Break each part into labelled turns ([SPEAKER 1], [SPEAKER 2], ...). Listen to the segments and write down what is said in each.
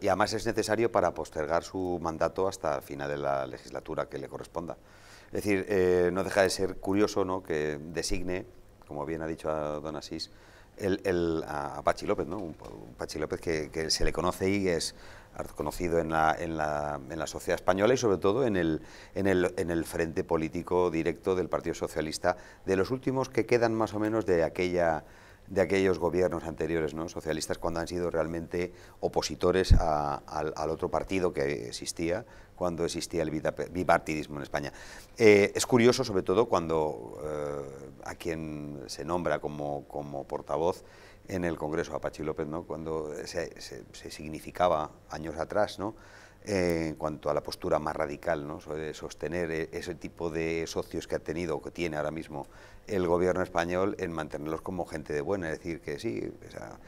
[SPEAKER 1] Y además es necesario para postergar su mandato hasta el final de la legislatura que le corresponda. Es decir, eh, no deja de ser curioso ¿no? que designe, como bien ha dicho a don Asís, el, el, a Pachi López, ¿no? un, Pachi López que, que, se le conoce y es conocido en la, en, la, en la sociedad española y sobre todo en el, en, el, en el frente político directo del Partido Socialista, de los últimos que quedan más o menos de aquella de aquellos gobiernos anteriores ¿no? socialistas cuando han sido realmente opositores al, otro partido que existía cuando existía el bipartidismo en España. Eh, es curioso, sobre todo, cuando eh, a quien se nombra como, como portavoz en el Congreso, a López, ¿no? cuando se, se, significaba años atrás, ¿no? Eh, en cuanto a la postura más radical, ¿no? sobre sostener e, ese tipo de socios que ha tenido o que tiene ahora mismo el gobierno español en mantenerlos como gente de buena, es decir, que sí, o sea,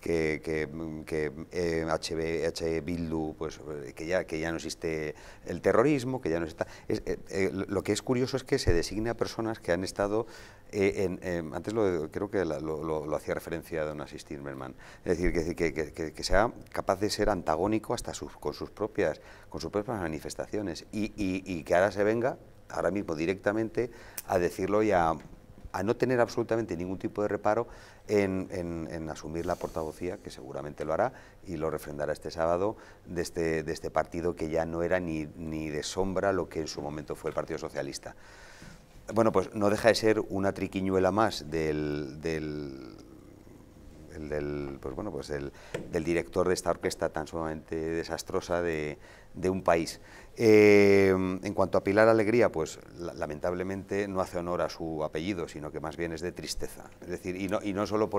[SPEAKER 1] que, que, que eh, Bildu, pues, eh, que, ya, que ya no existe el terrorismo, que ya no está... Eh, lo que es curioso es que se designe a personas que han estado... en, antes creo que lo, hacía referencia a Asistir Merman, es decir, que, que, que, sea capaz de ser antagónico hasta sus, con, sus propias, con sus propias manifestaciones y, y, y que ahora se venga ahora mismo directamente a decirlo y a a no tener absolutamente ningún tipo de reparo en, asumir la portavocía, que seguramente lo hará, y lo refrendará este sábado de este, este partido que ya no era ni, ni de sombra lo que en su momento fue el Partido Socialista. Bueno, pues no deja de ser una triquiñuela más del el del, pues bueno, pues del director de esta orquesta tan sumamente desastrosa de, un país. Eh, en cuanto a Pilar Alegría, pues lamentablemente no hace honor a su apellido, sino que más bien es de tristeza. Es decir, y no, y no solo por